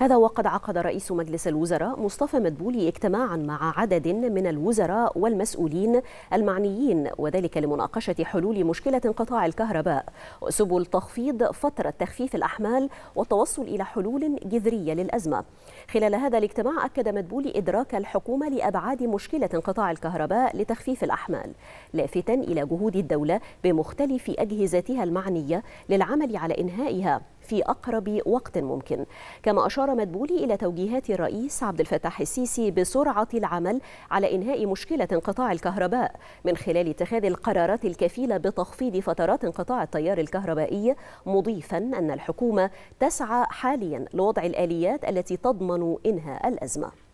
هذا وقد عقد رئيس مجلس الوزراء مصطفى مدبولي اجتماعا مع عدد من الوزراء والمسؤولين المعنيين وذلك لمناقشة حلول مشكلة انقطاع الكهرباء وسبل تخفيض فترة تخفيف الأحمال والتوصل إلى حلول جذرية للأزمة خلال هذا الاجتماع أكد مدبولي إدراك الحكومة لأبعاد مشكلة انقطاع الكهرباء لتخفيف الأحمال لافتا إلى جهود الدولة بمختلف أجهزتها المعنية للعمل على إنهائها في أقرب وقت ممكن كما أشار مدبولي إلى توجيهات الرئيس عبد الفتاح السيسي بسرعة العمل على إنهاء مشكلة انقطاع الكهرباء من خلال اتخاذ القرارات الكفيلة بتخفيض فترات انقطاع التيار الكهربائي مضيفا أن الحكومة تسعى حاليا لوضع الآليات التي تضمن إنهاء الأزمة